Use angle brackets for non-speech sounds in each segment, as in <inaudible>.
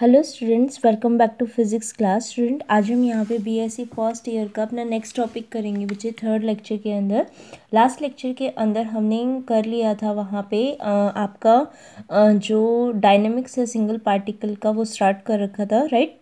Hello students welcome back to physics class student आज हम यहाँ पे बीएससी फर्स्ट ईयर का अपना नेक्स्ट टॉपिक करेंगे बच्चे थर्ड लेक्चर के अंदर लास्ट लेक्चर के अंदर हमने कर लिया था वहाँ पे आपका जो डायनेमिक्स है सिंगल पार्टिकल का वो स्टार्ट कर रखा था राइट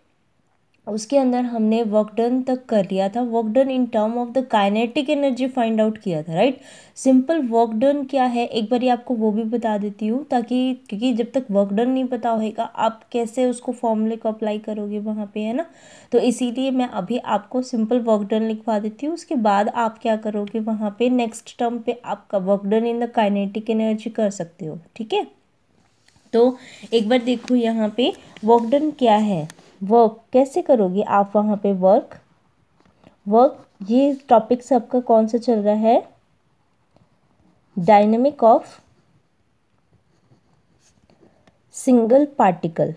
उसके अंदर हमने वर्क डन तक कर लिया था work done in term of the kinetic energy find out किया था राइट सिंपल वर्क डन क्या है एक बार आपको वो भी बता देती हूँ ताकि क्योंकि जब तक वर्क डन नहीं पता होएगा आप कैसे उसको फॉर्मूले को अप्लाई करोगे वहाँ पे है ना तो इसीलिए मैं अभी आपको सिंपल वर्क डन लिखवा देती हूँ उसके बाद आप क्या करोगे वहाँ पर नेक्स्ट टर्म पे आपका work done in the kinetic energy कर सकते हो ठीक है तो एक बार देखो यहाँ पे वर्क डन क्या है वर्क कैसे करोगे आप वहाँ पे वर्क वर्क ये टॉपिक सबका कौन सा चल रहा है dynamic of single particle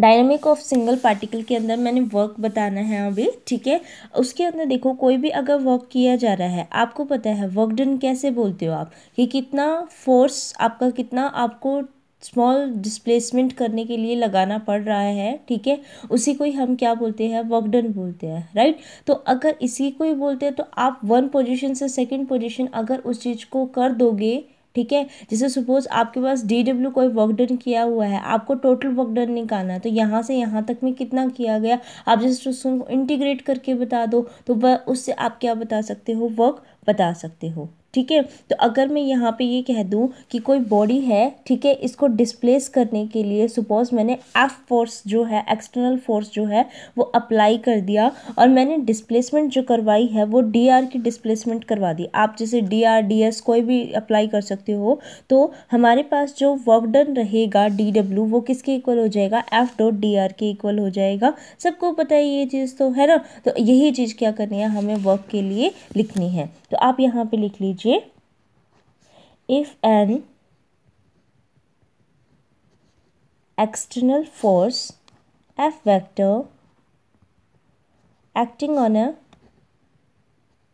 dynamic of single particle के अंदर मैंने वर्क बताना है अभी ठीक है उसके अंदर देखो कोई भी अगर वर्क किया जा रहा है आपको पता है वर्क डन कैसे बोलते हो आप कि कितना फोर्स आपका कितना आपको स्मॉल डिस्प्लेसमेंट करने के लिए लगाना पड़ रहा है ठीक है उसी को ही हम क्या बोलते हैं वर्कडन बोलते हैं राइट तो अगर इसी को ही बोलते हैं तो आप वन पोजीशन से सेकंड पोजीशन अगर उस चीज़ को कर दोगे ठीक है जैसे सपोज आपके पास डी डब्ल्यू कोई वर्कडन किया हुआ है आपको टोटल वर्कडन निकालना है तो यहाँ से यहाँ तक में कितना किया गया आप जस्ट उसको इंटीग्रेट करके बता दो तो वह उससे आप क्या बता सकते हो वर्क बता सकते हो ठीक है तो अगर मैं यहाँ पे ये कह दूँ कि कोई बॉडी है ठीक है इसको डिस्प्लेस करने के लिए सपोज मैंने एफ फोर्स जो है एक्सटर्नल फोर्स जो है वो अप्लाई कर दिया और मैंने डिस्प्लेसमेंट जो करवाई है वो डी आर की डिस्प्लेसमेंट करवा दी आप जैसे डी आर डी एस कोई भी अप्लाई कर सकते हो तो हमारे पास जो वर्कडन रहेगा डी डब्ल्यू वो किसके इक्वल हो जाएगा एफ डॉट डी आर के इक्वल हो जाएगा सबको पता है ये चीज़ तो है ना तो यही चीज़ क्या करनी है हमें वर्क के लिए लिखनी है तो आप यहाँ पर लिख लीजिए if an external force f vector acting on a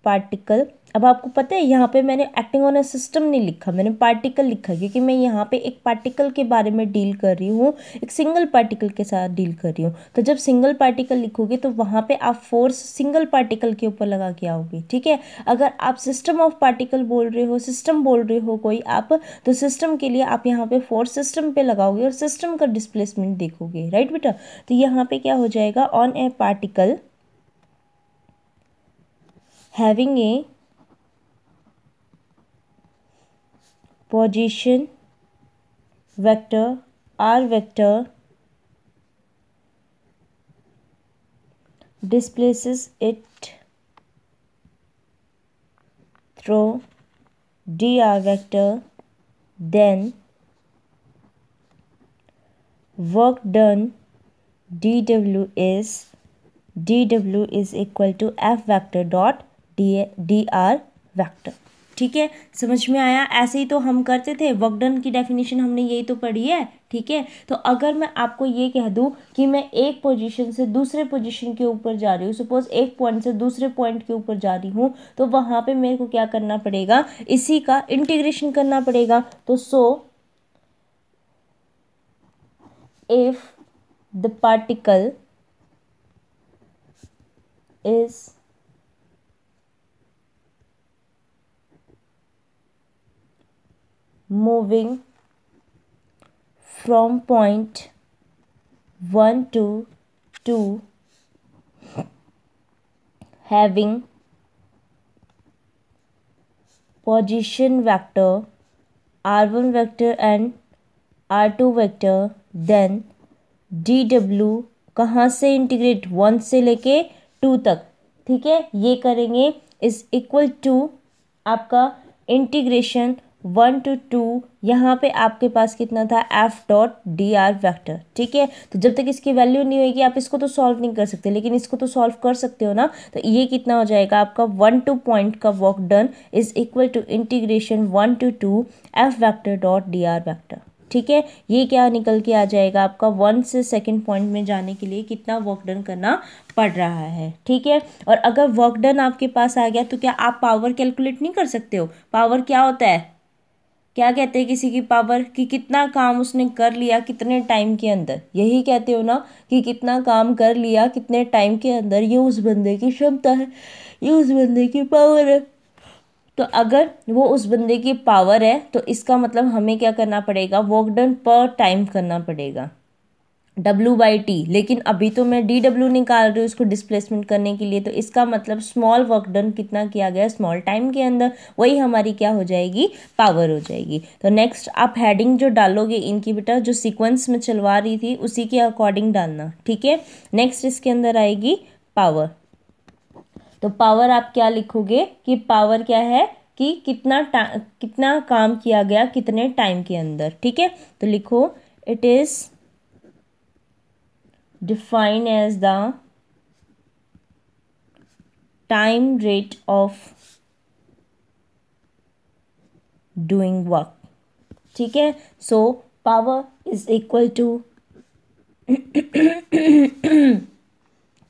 particle अब आपको पता है यहाँ पे मैंने एक्टिंग ऑन ए सिस्टम नहीं लिखा मैंने पार्टिकल लिखा क्योंकि मैं यहाँ पे एक पार्टिकल के बारे में डील कर रही हूँ एक सिंगल पार्टिकल के साथ डील कर रही हूँ तो जब सिंगल पार्टिकल लिखोगे तो वहाँ पे आप फोर्स सिंगल पार्टिकल के ऊपर लगा के आओगे ठीक है अगर आप सिस्टम ऑफ पार्टिकल बोल रहे हो सिस्टम बोल रहे हो कोई आप तो सिस्टम के लिए आप यहाँ पर फोर्स सिस्टम पर लगाओगे और सिस्टम का डिस्प्लेसमेंट देखोगे राइट बेटा तो यहाँ पर क्या हो जाएगा on a particle having a position vector r vector displaces it through dr vector then work done dw is dw is equal to f vector dot dr vector ठीक है समझ में आया ऐसे ही तो हम करते थे वर्क डन की डेफिनेशन हमने यही तो पढ़ी है ठीक है तो अगर मैं आपको ये कह दूँ कि मैं एक पोजीशन से दूसरे पोजीशन के ऊपर जा रही हूँ सपोज एक पॉइंट से दूसरे पॉइंट के ऊपर जा रही हूँ तो वहाँ पे मेरे को क्या करना पड़ेगा इसी का इंटीग्रेशन करना पड़ेगा तो so if the particle is moving from point 1 to 2 having position vector r1 vector and r2 vector then dw कहाँ से इंटीग्रेट वन से लेके टू तक ठीक है ये करेंगे इज इक्वल टू आपका इंटीग्रेशन वन टू टू यहाँ पे आपके पास कितना था F dot D R vector ठीक है तो जब तक इसकी वैल्यू नहीं होगी आप इसको तो सॉल्व नहीं कर सकते लेकिन इसको तो सॉल्व कर सकते हो ना तो ये कितना हो जाएगा आपका वन टू पॉइंट का work done is equal to integration one to two F vector dot D R vector ठीक है ये क्या निकल के आ जाएगा आपका वन से सेकेंड पॉइंट में जाने के लिए कितना वर्क डन करना पड़ रहा है ठीक है और अगर वर्क डन आपके पास आ गया तो क्या आप पावर कैलकुलेट नहीं कर सकते हो पावर क्या होता है क्या कहते हैं किसी की पावर कि कितना काम उसने कर लिया कितने टाइम के अंदर यही कहते हो ना कि कितना काम कर लिया कितने टाइम के अंदर ये उस बंदे की क्षमता है ये उस बंदे की पावर है तो अगर वो उस बंदे की पावर है तो इसका मतलब हमें क्या करना पड़ेगा वर्क डन पर टाइम करना पड़ेगा डब्ल्यू बाई टी लेकिन अभी तो मैं डी डब्ल्यू निकाल रही हूँ इसको डिस्प्लेसमेंट करने के लिए तो इसका मतलब स्मॉल वर्क डन कितना किया गया स्मॉल टाइम के अंदर वही हमारी क्या हो जाएगी पावर हो जाएगी तो नेक्स्ट आप हेडिंग जो डालोगे इनकी बेटा जो सिक्वेंस में चलवा रही थी उसी के अकॉर्डिंग डालना ठीक है नेक्स्ट इसके अंदर आएगी पावर तो पावर आप क्या लिखोगे कि पावर क्या है कि कितना कितना काम किया गया कितने टाइम के अंदर ठीक है तो लिखो it is defined as the time rate of doing work ठीक है so power is equal to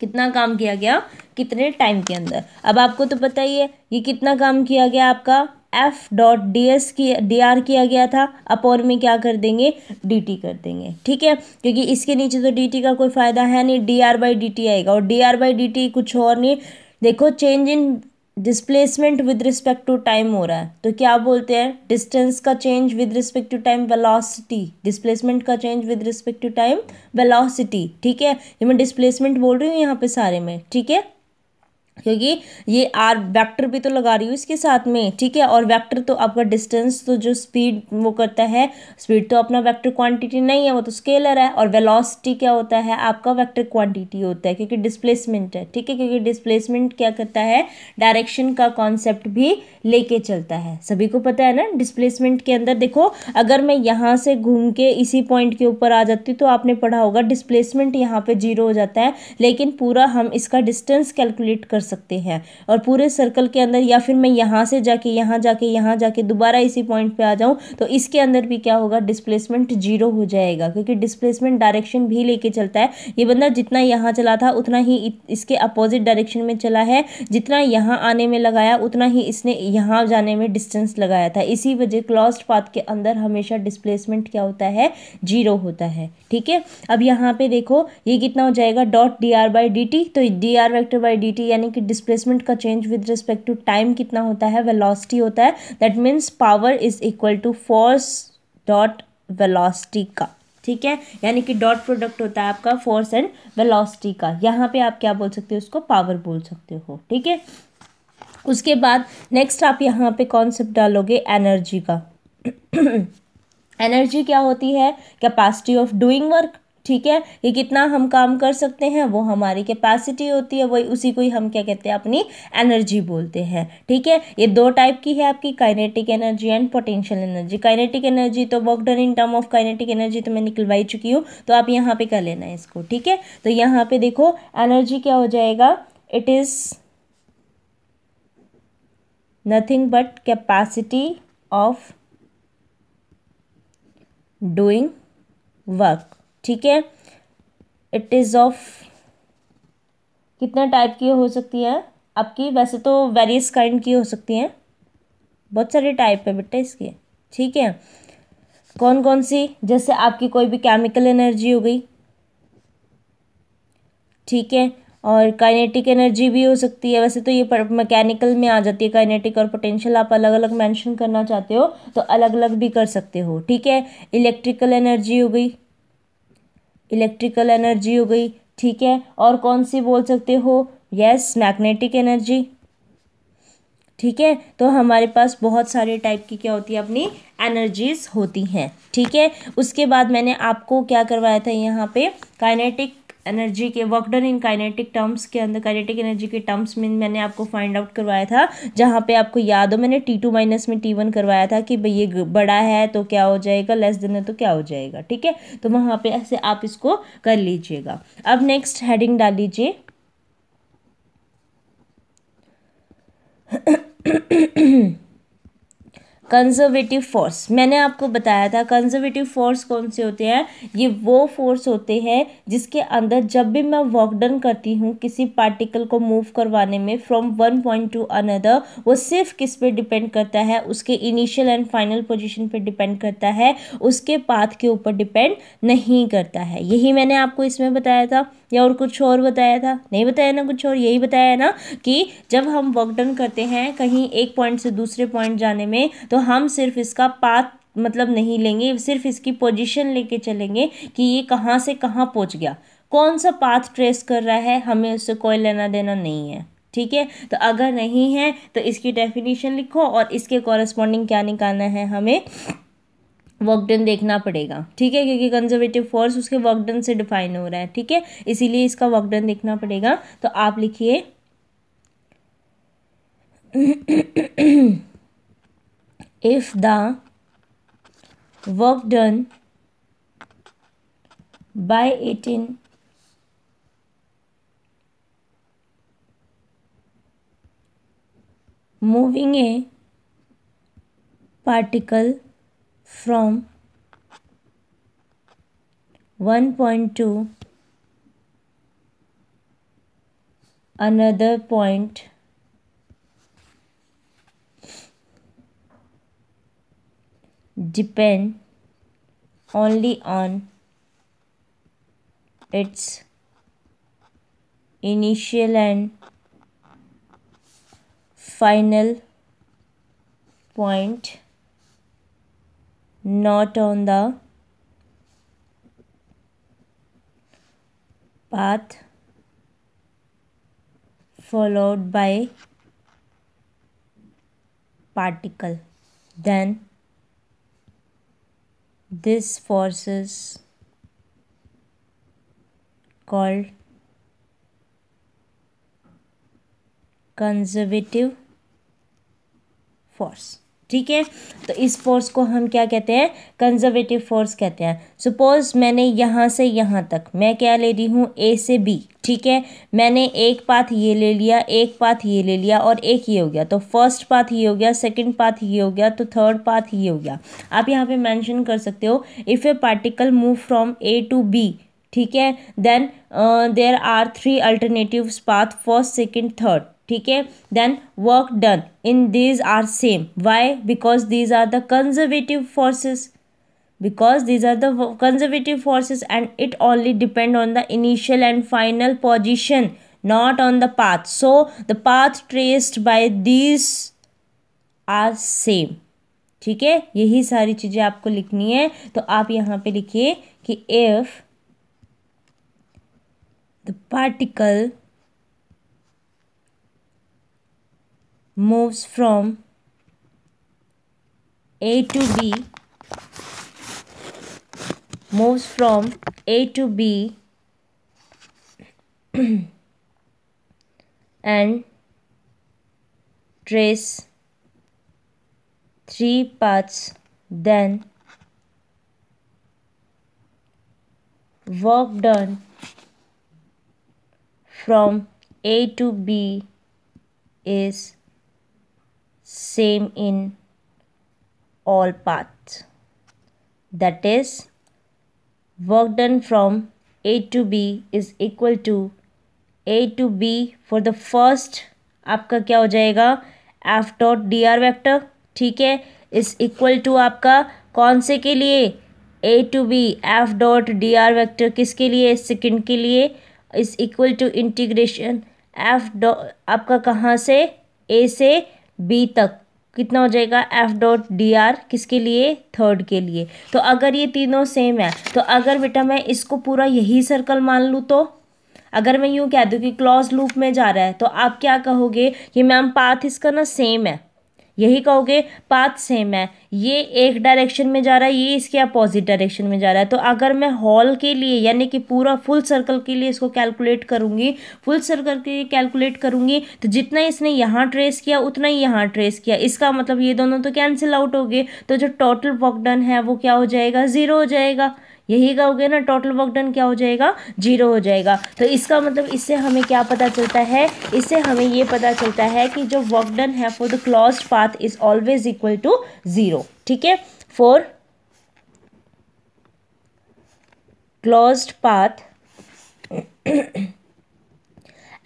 कितना काम किया गया कितने टाइम के अंदर अब आपको तो पता ही है ये कितना काम किया गया आपका एफ डॉट डी एस की डी आर किया गया था अपॉन में क्या कर देंगे डी टी कर देंगे ठीक है क्योंकि इसके नीचे तो डी टी का कोई फ़ायदा है नहीं D R by D T आएगा और D R by D T कुछ और नहीं देखो change in displacement with respect to time हो रहा है तो क्या बोलते हैं डिस्टेंस का change with respect to time velocity displacement का change with respect to time velocity ठीक है ये मैं डिस्प्लेसमेंट बोल रही हूँ यहाँ पे सारे में ठीक है क्योंकि ये आर वेक्टर भी तो लगा रही हूँ इसके साथ में ठीक है और वेक्टर तो आपका डिस्टेंस तो जो स्पीड वो करता है स्पीड तो अपना वेक्टर क्वांटिटी नहीं है वो तो स्केलर है और वेलोसिटी क्या होता है आपका वेक्टर क्वांटिटी होता है क्योंकि डिस्प्लेसमेंट है ठीक है क्योंकि डिस्प्लेसमेंट क्या करता है डायरेक्शन का कॉन्सेप्ट भी लेके चलता है सभी को पता है ना डिस्प्लेसमेंट के अंदर देखो अगर मैं यहाँ से घूम के इसी पॉइंट के ऊपर आ जाती तो आपने पढ़ा होगा डिस्प्लेसमेंट यहाँ पर जीरो हो जाता है लेकिन पूरा हम इसका डिस्टेंस कैलकुलेट कर सकते हैं और पूरे सर्कल के अंदर या फिर मैं यहाँ से जाके यहाँ जाके यहाँ जाके दोबारा इसी पॉइंट पे आ जाऊँ तो इसके अंदर भी क्या होगा डिस्प्लेसमेंट जीरो हो जाएगा क्योंकि डिस्प्लेसमेंट डायरेक्शन भी लेके चलता है ये बंदा जितना यहाँ चला था उतना ही इसके अपोजिट डायरेक्शन में चला है जितना यहाँ आने में लगाया उतना ही इसने यहाँ जाने में डिस्टेंस लगाया था इसी वजह क्लॉज पाथ के अंदर हमेशा डिस्प्लेसमेंट क्या होता है जीरो होता है ठीक है अब यहाँ पे देखो ये कितना हो जाएगा dot D R by D T तो D R vector by D T यानी कि कि डिस्प्लेसमेंट का change with respect to time कितना होता है वेलोसिटी होता है that means power is equal to force dot velocity का ठीक है यानी कि डॉट प्रोडक्ट होता है आपका फोर्स एंड वेलोसिटी का यहाँ पे आप क्या बोल सकते हो उसको पावर बोल सकते हो ठीक है उसके बाद नेक्स्ट आप यहाँ पे कॉन्सेप्ट डालोगे एनर्जी का एनर्जी <clears throat> क्या होती है कैपेसिटी ऑफ डूइंग वर्क ठीक है ये कितना हम काम कर सकते हैं वो हमारी कैपेसिटी होती है वही उसी को ही हम क्या कहते हैं अपनी एनर्जी बोलते हैं ठीक है ये दो टाइप की है आपकी kinetic energy and potential energy kinetic energy तो work done in term of kinetic energy तो मैं निकलवाई चुकी हूँ तो आप यहाँ पे कर लेना है इसको ठीक है तो यहाँ पे देखो एनर्जी क्या हो जाएगा it is nothing but capacity of doing work ठीक है इट इज़ ऑफ कितने टाइप की हो सकती है आपकी वैसे तो वेरियस काइंड की हो सकती हैं बहुत सारे टाइप है बेटा इसके ठीक है कौन कौन सी जैसे आपकी कोई भी केमिकल एनर्जी हो गई ठीक है और काइनेटिक एनर्जी भी हो सकती है वैसे तो ये मैकेनिकल में आ जाती है काइनेटिक और पोटेंशियल आप अलग अलग मेंशन करना चाहते हो तो अलग अलग भी कर सकते हो ठीक है इलेक्ट्रिकल एनर्जी हो गई इलेक्ट्रिकल एनर्जी हो गई ठीक है और कौन सी बोल सकते हो यस मैग्नेटिक एनर्जी ठीक है तो हमारे पास बहुत सारे टाइप की क्या होती है अपनी एनर्जीज होती हैं ठीक है उसके बाद मैंने आपको क्या करवाया था यहाँ पे काइनेटिक एनर्जी के work done in kinetic terms के अंदर काइनेटिक एनर्जी के टर्म्स में मैंने आपको फाइंड आउट करवाया था जहाँ पे आपको याद हो मैंने टी टू माइनस में टी वन करवाया था कि भाई ये बड़ा है तो क्या हो जाएगा लेस देन है तो क्या हो जाएगा ठीक है तो वहाँ पर ऐसे आप इसको कर लीजिएगा अब नेक्स्ट हेडिंग डाल लीजिए <clears throat> <coughs> <clears throat> <coughs> <clears throat> कंजर्वेटिव फोर्स मैंने आपको बताया था कंजर्वेटिव फोर्स कौन से होते हैं ये वो फोर्स होते हैं जिसके अंदर जब भी मैं वर्क डन करती हूँ किसी पार्टिकल को मूव करवाने में from one point to another वो सिर्फ किस पे डिपेंड करता है उसके इनिशियल एंड फाइनल पोजिशन पर डिपेंड करता है उसके पाथ के ऊपर डिपेंड नहीं करता है यही मैंने आपको इसमें बताया था या और कुछ और बताया था नहीं बताया ना कुछ और यही बताया ना कि जब हम वर्क डन करते हैं कहीं एक पॉइंट से दूसरे पॉइंट जाने में तो हम सिर्फ इसका पाथ मतलब नहीं लेंगे सिर्फ इसकी पोजीशन लेके चलेंगे कि ये कहाँ से कहाँ पहुँच गया कौन सा पाथ ट्रेस कर रहा है हमें उससे कोई लेना देना नहीं है ठीक है तो अगर नहीं है तो इसकी डेफिनेशन लिखो और इसके कॉरस्पॉन्डिंग क्या निकालना है हमें वर्कडन देखना पड़ेगा ठीक है क्योंकि कंजर्वेटिव फोर्स उसके वर्कडन से डिफाइन हो रहा है ठीक है इसीलिए इसका वर्कडन देखना पड़ेगा तो आप लिखिए if the work done by eighteen moving a particle from 1.2 another point depend only on its initial and final point not on the path followed by particle then this forces called conservative force ठीक है तो इस force को हम क्या कहते हैं conservative force कहते हैं सपोज मैंने यहाँ से यहाँ तक मैं क्या ले रही हूँ ए से बी ठीक है मैंने एक पाथ ये ले लिया एक पाथ ये ले लिया और एक ये हो गया तो फर्स्ट पाथ ये हो गया सेकंड पाथ ये हो गया तो थर्ड पाथ ये हो गया आप यहाँ पे मेंशन कर सकते हो if a particle move from A to B ठीक है then there are three alternative path first second third ठीक है then work done in these are same why because these are the conservative forces because these are the conservative forces and it only depend on the initial and final position not on the path so the path traced by these are same ठीक है यही सारी चीजें आपको लिखनी है तो आप यहां पे लिखिए कि if the particle moves from A to B moves from A to B <clears throat> and trace three paths then work done from A to B is same in all paths. That is, work done from A to B is equal to A to B for the first आपका क्या हो जाएगा F dot D R vector ठीक है is equal to आपका कौन से के लिए A to B F dot D R vector किसके लिए सेकेंड के लिए is equal to integration F dot आपका कहाँ से ए से बी तक कितना हो जाएगा एफ डॉट डी आर किसके लिए थर्ड के लिए तो अगर ये तीनों सेम है तो अगर बेटा मैं इसको पूरा यही सर्कल मान लूँ तो अगर मैं यूँ कह दूँ कि क्लॉज लूप में जा रहा है तो आप क्या कहोगे कि मैम पाथ इसका ना सेम है यही कहोगे पाथ सेम है ये एक डायरेक्शन में जा रहा है ये इसके अपोजिट डायरेक्शन में जा रहा है तो अगर मैं हॉल के लिए यानी कि पूरा फुल सर्कल के लिए इसको कैलकुलेट करूँगी फुल सर्कल के लिए कैलकुलेट करूँगी तो जितना इसने यहाँ ट्रेस किया उतना ही यहाँ ट्रेस किया इसका मतलब ये दोनों तो कैंसिल आउट हो गए तो जो टोटल वर्क डन है वो क्या हो जाएगा ज़ीरो हो जाएगा यही कहोगे ना टोटल वर्क डन क्या हो जाएगा जीरो हो जाएगा तो इसका मतलब इससे हमें क्या पता चलता है इससे हमें ये पता चलता है कि जो वर्क डन है for the close path is always equal to zero ठीक है for path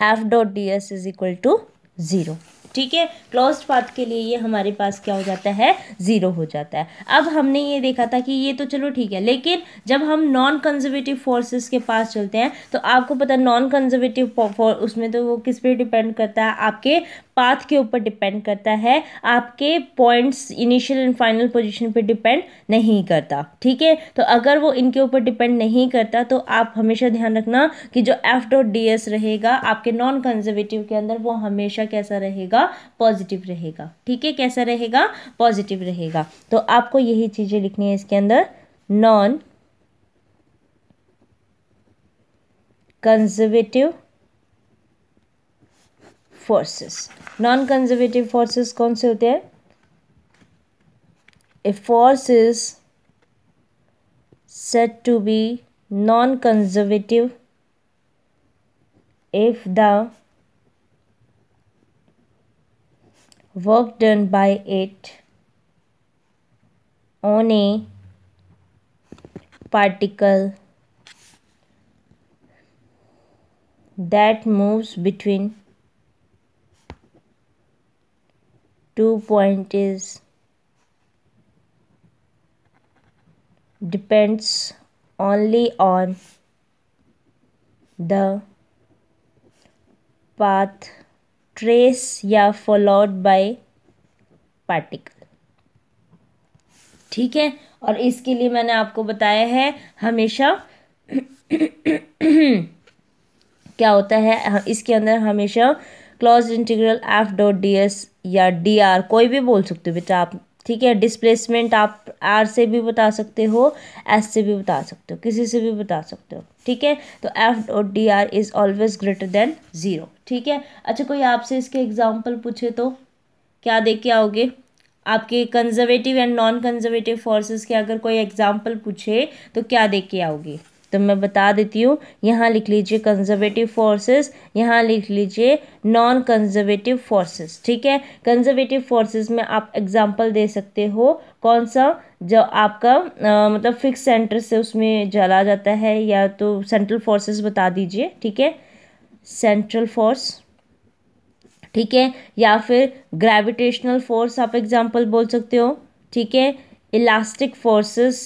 F dot D S is equal to zero ठीक है क्लोज पाथ के लिए ये हमारे पास क्या हो जाता है ज़ीरो हो जाता है अब हमने ये देखा था कि ये तो चलो ठीक है लेकिन जब हम नॉन कंजर्वेटिव फोर्सेस के पास चलते हैं तो आपको पता नॉन कंजर्वेटिव उसमें तो वो किस पे डिपेंड करता है आपके पाथ के ऊपर डिपेंड करता है आपके points initial and final position पर डिपेंड नहीं करता ठीक है तो अगर वो इनके ऊपर डिपेंड नहीं करता तो आप हमेशा ध्यान रखना कि जो एफ डॉट डी एस रहेगा आपके नॉन कंजर्वेटिव के अंदर वो हमेशा कैसा रहेगा रहेगा पॉजिटिव रहेगा ठीक है कैसा रहेगा पॉजिटिव रहेगा तो आपको यही चीज़ें लिखनी है इसके अंदर non conservative forces non conservative forces कौन से होते हैं a force is set to be non conservative if the work done by it on a particle that moves between two points is depends only on the path trace या followed by particle ठीक है और इसके लिए मैंने आपको बताया है हमेशा क्या होता है इसके अंदर हमेशा close integral F dot D S या डी आर कोई भी बोल सकते हो बेटा आप ठीक है डिस्प्लेसमेंट आप आर से भी बता सकते हो एस से भी बता सकते हो किसी से भी बता सकते हो ठीक है तो F dot D R is always greater than zero ठीक है अच्छा कोई आपसे इसके एग्जाम्पल पूछे तो क्या दे के आओगे आपके conservative and non conservative forces के अगर कोई एग्जाम्पल पूछे तो क्या दे के आओगे तो मैं बता देती हूँ यहाँ लिख लीजिए कंजर्वेटिव फोर्सेस यहाँ लिख लीजिए नॉन कंजर्वेटिव फोर्सेस ठीक है कंजर्वेटिव फोर्सेस में आप एग्जांपल दे सकते हो कौन सा जो आपका आ, मतलब फिक्स सेंटर से उसमें जला जाता है या तो सेंट्रल फोर्सेस बता दीजिए ठीक है सेंट्रल फोर्स ठीक है या फिर ग्रेविटेशनल फोर्स आप एग्जाम्पल बोल सकते हो ठीक है इलास्टिक फोर्सेस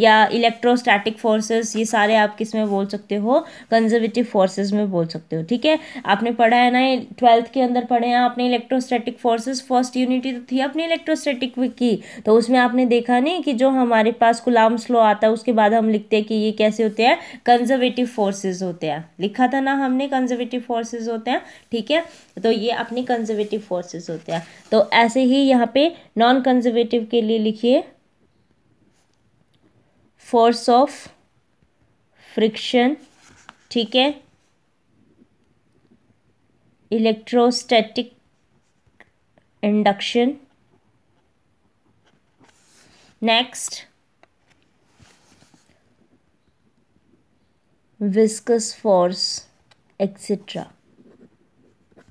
या इलेक्ट्रोस्टैटिक फोर्सेस ये सारे आप किस में बोल सकते हो कंजर्वेटिव फोर्सेस में बोल सकते हो ठीक है आपने पढ़ा है ना ट्वेल्थ के अंदर पढ़े हैं आपने इलेक्ट्रोस्टैटिक फोर्सेस फर्स्ट यूनिटी तो थी अपनी इलेक्ट्रोस्टैटिक की तो उसमें आपने देखा नहीं कि जो हमारे पास गुलाम स्लो आता है उसके बाद हम लिखते हैं कि ये कैसे होते हैं कंजर्वेटिव फोर्सेज होते हैं लिखा था ना हमने कंजर्वेटिव फोर्सेज होते हैं ठीक है तो ये अपने कंजर्वेटिव फोर्सेज होते हैं तो ऐसे ही यहाँ पे नॉन कंजर्वेटिव के लिए लिखिए फोर्स ऑफ फ्रिक्शन ठीक है electrostatic induction next viscous force etcetera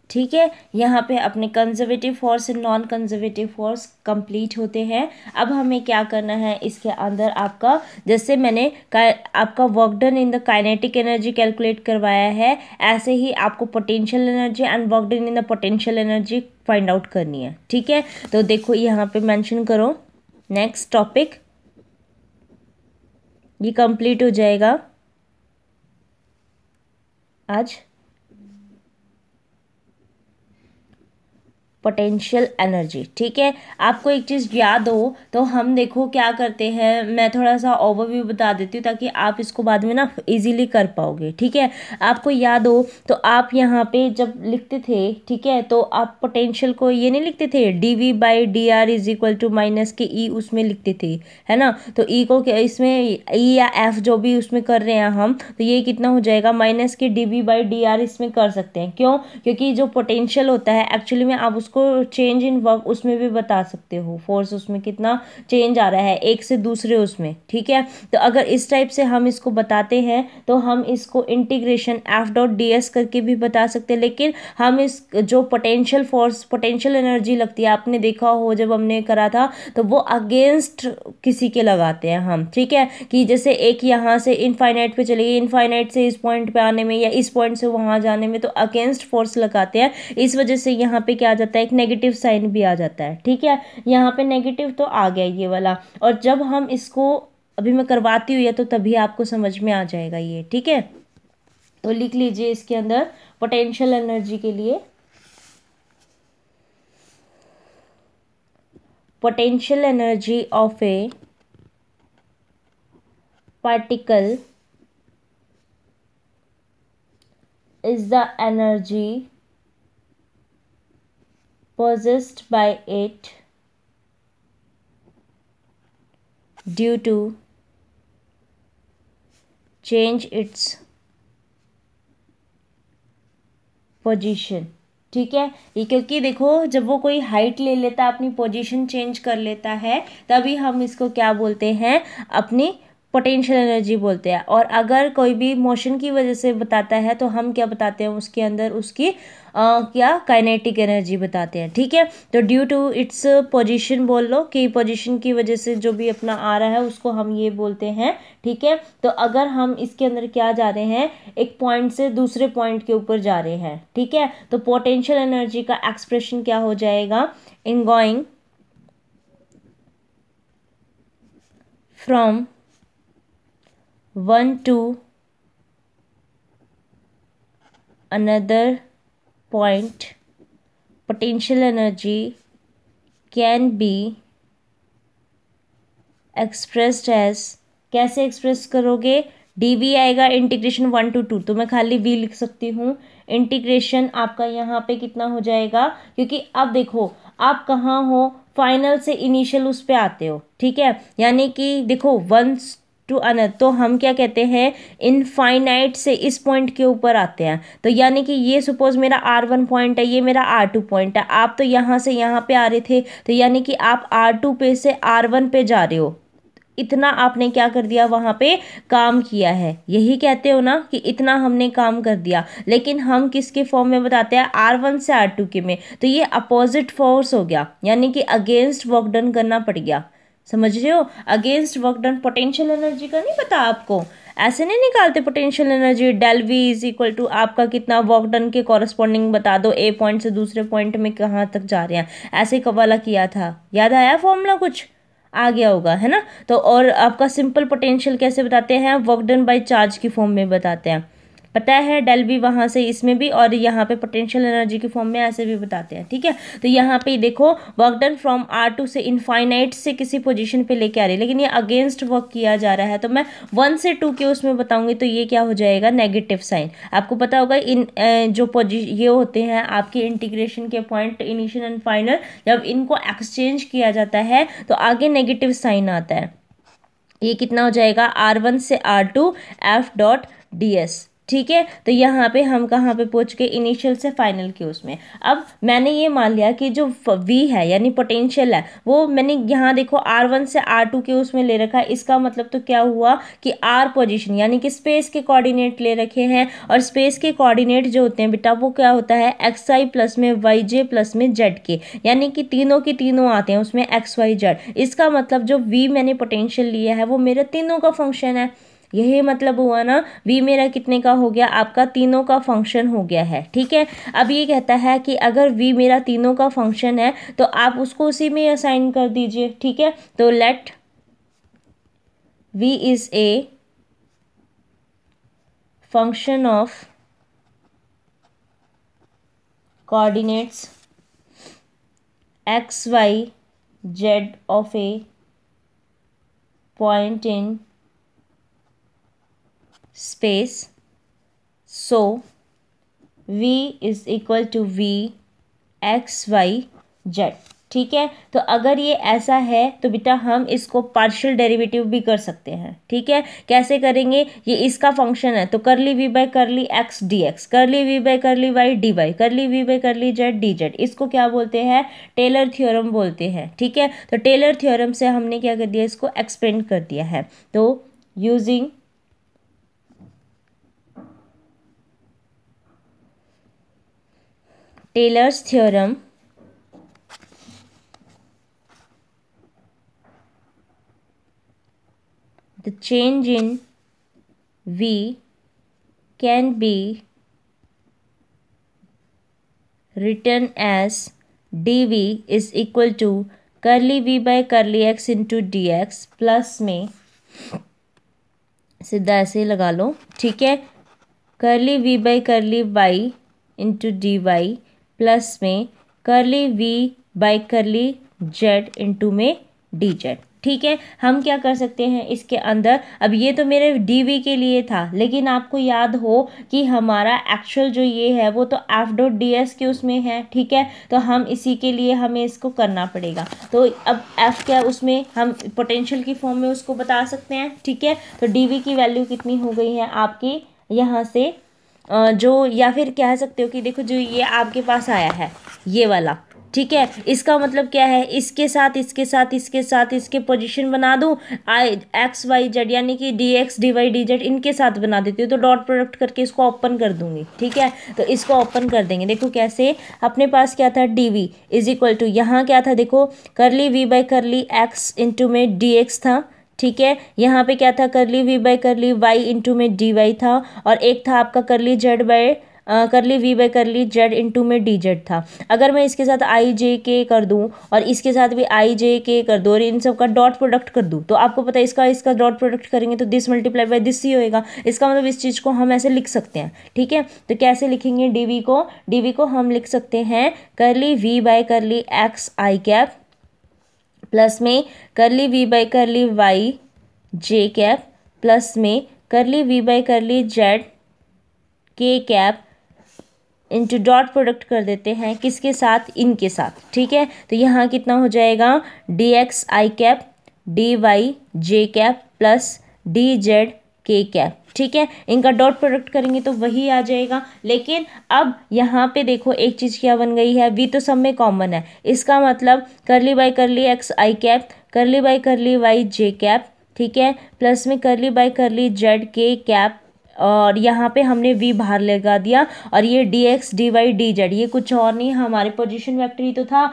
ठीक है यहाँ पे अपने conservative force and non conservative force complete होते हैं अब हमें क्या करना है इसके अंदर आपका जैसे मैंने आपका work done in the kinetic energy calculate करवाया है ऐसे ही आपको potential energy and work done in the potential energy find out करनी है ठीक है तो देखो यहाँ पे मैंशन करो नेक्स्ट टॉपिक ये कंप्लीट हो जाएगा आज पोटेंशियल एनर्जी ठीक है आपको एक चीज़ याद हो तो हम देखो क्या करते हैं मैं थोड़ा सा ओवरव्यू बता देती हूँ ताकि आप इसको बाद में ना इजीली कर पाओगे ठीक है आपको याद हो तो आप यहाँ पे जब लिखते थे ठीक है तो आप पोटेंशियल को ये नहीं लिखते थे D V by D R is equal to minus के ई उसमें लिखते थे है ना तो ई e को इसमें ई e या एफ जो भी उसमें कर रहे हैं हम तो ये कितना हो जाएगा माइनस के D V by D R इसमें कर सकते हैं क्यों क्योंकि जो पोटेंशियल होता है एक्चुअली में आप उस उसको चेंज इन वर्क उसमें भी बता सकते हो फोर्स उसमें कितना चेंज आ रहा है एक से दूसरे उसमें ठीक है तो अगर इस टाइप से हम इसको बताते हैं तो हम इसको integration F dot D S करके भी बता सकते हैं लेकिन हम इस जो पोटेंशियल फोर्स पोटेंशियल एनर्जी लगती है आपने देखा हो जब हमने करा था तो वो अगेंस्ट किसी के लगाते हैं हम ठीक है कि जैसे एक यहाँ से इनफाइनाइट पे चले गए इनफाइनाइट से इस पॉइंट पे आने में या इस पॉइंट से वहाँ जाने में तो अगेंस्ट फोर्स लगाते हैं इस वजह से यहाँ पे क्या आ जाता है जाता है एक नेगेटिव साइन भी आ जाता है ठीक है यहाँ पे नेगेटिव तो आ गया ये वाला और जब हम इसको अभी मैं करवाती हुई है तो तभी आपको समझ में आ जाएगा ये ठीक है तो लिख लीजिए इसके अंदर पोटेंशियल एनर्जी के लिए potential energy of a particle is the energy possessed by it due to change its position ठीक है ये क्योंकि देखो जब वो कोई हाइट ले लेता अपनी पोजीशन चेंज कर लेता है तभी हम इसको क्या बोलते हैं अपनी पोटेंशियल एनर्जी बोलते हैं और अगर कोई भी मोशन की वजह से बताता है तो हम क्या बताते हैं उसके अंदर उसकी आ, क्या काइनेटिक एनर्जी बताते हैं ठीक है तो ड्यू टू इट्स पोजीशन बोल लो कि पोजीशन की वजह से जो भी अपना आ रहा है उसको हम ये बोलते हैं ठीक है तो अगर हम इसके अंदर क्या जा रहे हैं एक पॉइंट से दूसरे पॉइंट के ऊपर जा रहे हैं ठीक है तो पोटेंशियल एनर्जी का एक्सप्रेशन क्या हो जाएगा in going from one to another point potential energy can be expressed as कैसे एक्सप्रेस करोगे डी वी आएगा इंटीग्रेशन वन टू टू तो मैं खाली वी लिख सकती हूँ इंटीग्रेशन आपका यहाँ पे कितना हो जाएगा क्योंकि अब देखो आप कहाँ हो फाइनल से इनिशियल उस पर आते हो ठीक है यानी कि देखो वन टू अनदर तो हम क्या कहते हैं इनफाइनाइट से इस पॉइंट के ऊपर आते हैं तो यानी कि ये सपोज मेरा आर वन पॉइंट है ये मेरा आर टू पॉइंट है आप तो यहाँ से यहाँ पे आ रहे थे तो यानी कि आप आर टू पे से आर वन पे जा रहे हो इतना आपने क्या कर दिया वहाँ पे काम किया है यही कहते हो ना कि इतना हमने काम कर दिया लेकिन हम किसके फॉर्म में बताते हैं आर वन से आर टू के में तो ये अपोजिट फोर्स हो गया यानी कि अगेंस्ट वर्क डन करना पड़ गया समझ रहे हो against work done potential energy का नहीं पता आपको ऐसे नहीं निकालते potential energy del V is equal to आपका कितना वर्क डन के कॉरस्पॉन्डिंग बता दो ए पॉइंट से दूसरे पॉइंट में कहाँ तक जा रहे हैं ऐसे वाला किया था याद आया फॉर्मूला कुछ आ गया होगा है ना तो और आपका सिंपल पोटेंशियल कैसे बताते हैं वर्क डन बाय चार्ज की फॉर्म में बताते हैं पता है डेल भी वहाँ से इसमें भी और यहाँ पे पोटेंशियल एनर्जी के फॉर्म में ऐसे भी बताते हैं ठीक है तो यहाँ पे देखो work done from R two से इनफाइनाइट से किसी पोजिशन पर लेके आ रही है लेकिन ये अगेंस्ट वर्क किया जा रहा है तो मैं वन से टू के उसमें बताऊँगी तो ये क्या हो जाएगा नेगेटिव साइन आपको पता होगा इन जो पोजिशन ये होते हैं आपके इंटीग्रेशन के पॉइंट इनिशियल एंड फाइनल जब इनको एक्सचेंज किया जाता है तो आगे नेगेटिव साइन आता है ये कितना हो जाएगा आर वन से R two F dot D S ठीक है तो यहाँ पे हम कहाँ पे पहुँच के इनिशियल से फाइनल के उसमें अब मैंने ये मान लिया कि जो वी है यानी पोटेंशियल है वो मैंने यहाँ देखो आर वन से आर टू के उसमें ले रखा है इसका मतलब तो क्या हुआ कि आर पोजिशन यानी कि स्पेस के कोऑर्डिनेट ले रखे हैं और स्पेस के कोऑर्डिनेट जो होते हैं बेटा वो क्या होता है एक्स आई प्लस में वाई जे प्लस में जेड के यानी कि तीनों के तीनों आते हैं उसमें एक्स वाई जेड इसका मतलब जो वी मैंने पोटेंशियल लिया है वो मेरे तीनों का फंक्शन है यही मतलब हुआ ना वी मेरा कितने का हो गया आपका तीनों का फंक्शन हो गया है ठीक है अब ये कहता है कि अगर वी मेरा तीनों का फंक्शन है तो आप उसको उसी में असाइन कर दीजिए ठीक है तो let V is a function of coordinates x y z of a point in space. So V is equal to V X Y Z ठीक है तो अगर ये ऐसा है तो बेटा हम इसको पार्शियल डेरिवेटिव भी कर सकते हैं ठीक है कैसे करेंगे ये इसका फंक्शन है तो curly V by curly X D X curly V by curly Y D Y curly V by curly Z D Z इसको क्या बोलते हैं टेलर थ्योरम बोलते हैं ठीक है तो टेलर थ्योरम से हमने क्या कर दिया इसको एक्सपेंड कर दिया है तो using Taylor's theorem the change in V can be written as D V is equal to curly V by curly X into D X plus में सीधा ऐसे लगा लो ठीक है curly V by curly Y into D Y plus में curly V by curly Z into में D Z ठीक है हम क्या कर सकते हैं इसके अंदर अब ये तो मेरे डी वी के लिए था लेकिन आपको याद हो कि हमारा एक्चुअल जो ये है वो तो एफ डॉट डी एस के उसमें है ठीक है तो हम इसी के लिए हमें इसको करना पड़ेगा तो अब एफ क्या उसमें हम पोटेंशियल की फॉर्म में उसको बता सकते हैं ठीक है तो डी वी की वैल्यू कितनी हो गई है आपकी यहाँ से जो या फिर कह सकते हो कि देखो जो ये आपके पास आया है ये वाला ठीक है इसका मतलब क्या है इसके साथ इसके साथ इसके साथ इसके पोजीशन बना दूँ आई एक्स वाई जेड यानी कि D X D Y D Z इनके साथ बना देती हूँ तो डॉट प्रोडक्ट करके इसको ओपन कर दूँगी ठीक है तो इसको ओपन कर देंगे देखो कैसे अपने पास क्या था D V is equal to यहाँ क्या था देखो curly V by curly X into में डी एक्स था ठीक है यहाँ पे क्या था curly V by curly Y into में डी वाई था और एक था आपका curly Z by curly V by curly Z into में डी जेड था अगर मैं इसके साथ आई जे के कर दूँ और इसके साथ भी आई जे के कर दूँ और इन सब का डॉट प्रोडक्ट कर दूँ तो आपको पता है इसका इसका डॉट प्रोडक्ट करेंगे तो दिस मल्टीप्लाई बाय दिस ही होएगा इसका मतलब इस चीज़ को हम ऐसे लिख सकते हैं ठीक है तो कैसे लिखेंगे डी को डी को हम लिख सकते हैं curly V by curly X I cap plus में curly V by curly Y J cap plus में curly V by curly Z K cap into dot product कर देते हैं किसके साथ इनके साथ ठीक है तो यहाँ कितना हो जाएगा D X I cap D Y J cap plus D Z K cap ठीक है इनका डॉट प्रोडक्ट करेंगे तो वही आ जाएगा लेकिन अब यहाँ पे देखो एक चीज़ क्या बन गई है वी तो सब में कॉमन है इसका मतलब curly by curly X I cap curly by curly Y J cap ठीक है प्लस में करली by curly Z K cap और यहाँ पे हमने वी बाहर लगा दिया और ये D X D Y D Z ये कुछ और नहीं हमारे पोजिशन वैक्टर ही तो था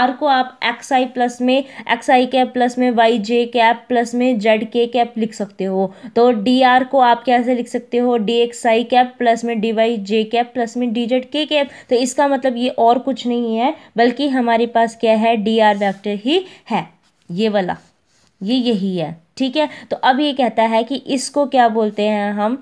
आर को आप एक्स आई प्लस में एक्स आई कैप प्लस में वाई जे कैप प्लस में जेड के कैप लिख सकते हो तो डी आर को आप कैसे लिख सकते हो D X I cap plus में D Y J cap plus में डी जेड के कैप तो इसका मतलब ये और कुछ नहीं है बल्कि हमारे पास क्या है डी आर वैक्टर ही है ये वाला ये यही है ठीक है तो अब ये कहता है कि इसको क्या बोलते हैं हम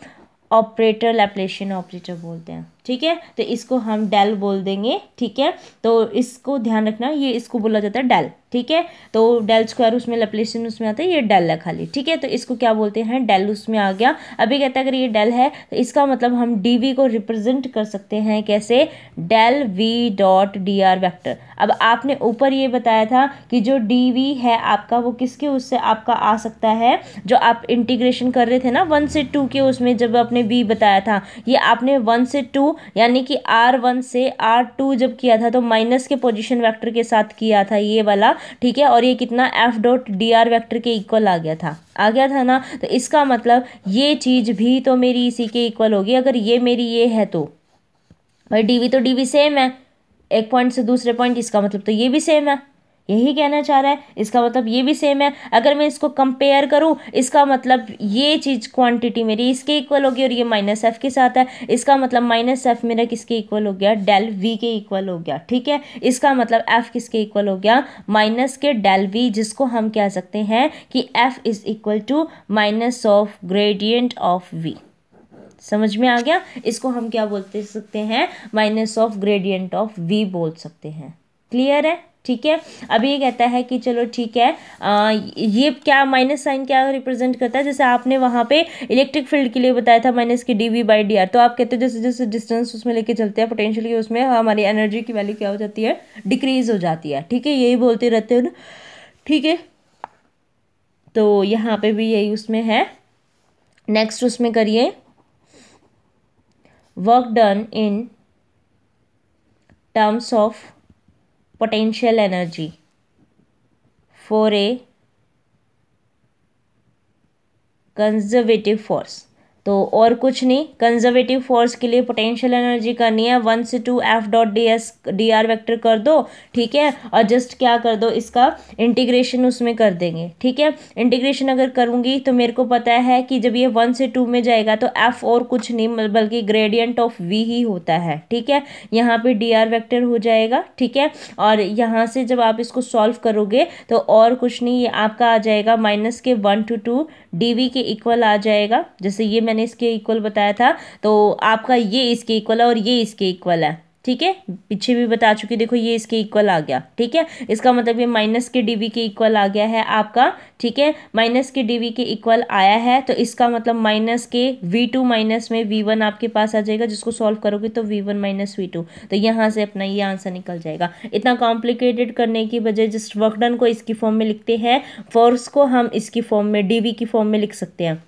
ऑपरेटर लैपलेशन ऑपरेटर बोलते हैं ठीक है तो इसको हम डेल बोल देंगे ठीक है तो इसको ध्यान रखना ये इसको बोला जाता है डेल ठीक है तो डेल स्क्वायर उसमें लप्लेशन उसमें आता है ये डेल है खाली ठीक है तो इसको क्या बोलते हैं डेल उसमें आ गया अभी कहता है अगर ये डेल है तो इसका मतलब हम डी वी को रिप्रेजेंट कर सकते हैं कैसे del V dot D R vector अब आपने ऊपर ये बताया था कि जो डी वी है आपका वो किसके उससे आपका आ सकता है जो आप इंटीग्रेशन कर रहे थे ना वन से टू के उसमें जब आपने वी बताया था ये आपने वन से टू यानी कि आर वन से आर टू जब किया था तो माइनस के पोजिशन वैक्टर के साथ किया था ये वाला ठीक है और ये कितना F dot D R vector के इक्वल आ गया था आ गया था ना तो इसका मतलब ये चीज़ भी तो मेरी इसी के इक्वल होगी अगर ये मेरी ये है तो भाई डी तो डी सेम है एक पॉइंट से दूसरे पॉइंट इसका मतलब तो ये भी सेम है यही कहना चाह रहा है इसका मतलब ये भी सेम है अगर मैं इसको कंपेयर करूँ इसका मतलब ये चीज़ क्वांटिटी मेरी इसके इक्वल होगी और ये माइनस एफ के साथ है इसका मतलब माइनस एफ मेरा किसके इक्वल हो गया डेल वी के इक्वल हो गया ठीक है इसका मतलब एफ किसके इक्वल हो गया माइनस के डेल वी जिसको हम कह सकते हैं कि F is equal to minus of gradient of V समझ में आ गया इसको हम क्या बोलते सकते हैं minus of gradient of V बोल सकते हैं क्लियर है ठीक है अब ये कहता है कि चलो ठीक है आ, ये क्या माइनस साइन क्या रिप्रेजेंट करता है जैसे आपने वहाँ पे इलेक्ट्रिक फील्ड के लिए बताया था माइनस की D V by D R तो आप कहते हो जैसे जैसे डिस्टेंस उसमें लेके चलते हैं पोटेंशियल की उसमें हमारी एनर्जी की वैल्यू क्या हो जाती है डिक्रीज हो जाती है ठीक है यही बोलते रहते हो ना ठीक है तो यहाँ पर भी यही उसमें है नेक्स्ट उसमें करिए work done in terms of potential energy. 4A conservative force. तो और कुछ नहीं कंजर्वेटिव फोर्स के लिए पोटेंशियल एनर्जी करनी है वन से two F dot D S D R vector कर दो ठीक है और जस्ट क्या कर दो इसका इंटीग्रेशन उसमें कर देंगे ठीक है इंटीग्रेशन अगर करूँगी तो मेरे को पता है कि जब ये वन से टू में जाएगा तो एफ और कुछ नहीं बल्कि ग्रेडियंट ऑफ वी ही होता है ठीक है यहाँ पर डी आर वैक्टर हो जाएगा ठीक है और यहाँ से जब आप इसको सॉल्व करोगे तो और कुछ नहीं ये आपका आ जाएगा माइनस के one to two D V के इक्वल आ जाएगा जैसे ये मैं मैंने इसके इक्वल बताया था तो आपका ये इसके इक्वल है और ये इसके इक्वल है ठीक है पीछे भी बता चुकी देखो ये इसके इक्वल आ गया ठीक है इसका मतलब ये माइनस के डीवी के इक्वल आ गया है आपका ठीक है माइनस के डीवी के इक्वल आया है तो इसका मतलब माइनस के वी टू माइनस में वी वन आपके पास आ जाएगा जिसको सॉल्व करोगे तो V one minus V two तो यहाँ से अपना ये आंसर निकल जाएगा इतना कॉम्प्लिकेटेड करने की बजाय जिस वर्कडन को इसकी फॉर्म में लिखते हैं फोर्स को हम इसकी फॉर्म में डी की फॉर्म में लिख सकते हैं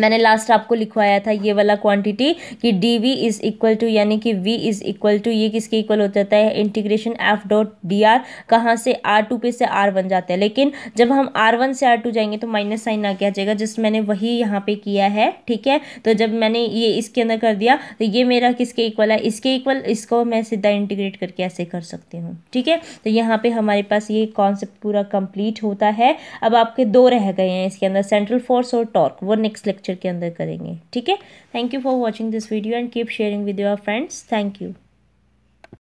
मैंने लास्ट आपको लिखवाया था ये वाला क्वांटिटी कि D V is equal to यानी कि वी इज़ इक्वल टू ये किसके इक्वल हो जाता है integration F dot D R कहाँ से आर टू पे से आर वन जाता है लेकिन जब हम आर वन से आर टू जाएंगे तो माइनस साइन आ गया जाएगा जस्ट मैंने वही यहाँ पे किया है ठीक है तो जब मैंने ये इसके अंदर कर दिया तो ये मेरा किसके इक्वल है इसके इक्वल इसको मैं सीधा इंटीग्रेट करके ऐसे कर सकती हूँ ठीक है तो यहाँ पे हमारे पास ये कॉन्सेप्ट पूरा कंप्लीट होता है अब आपके दो रह गए हैं इसके अंदर सेंट्रल फोर्स और टॉर्क वो नेक्स्ट लेक्चर लेक्चर के अंदर करेंगे ठीक है thank you for watching this video and keep sharing with your friends thank you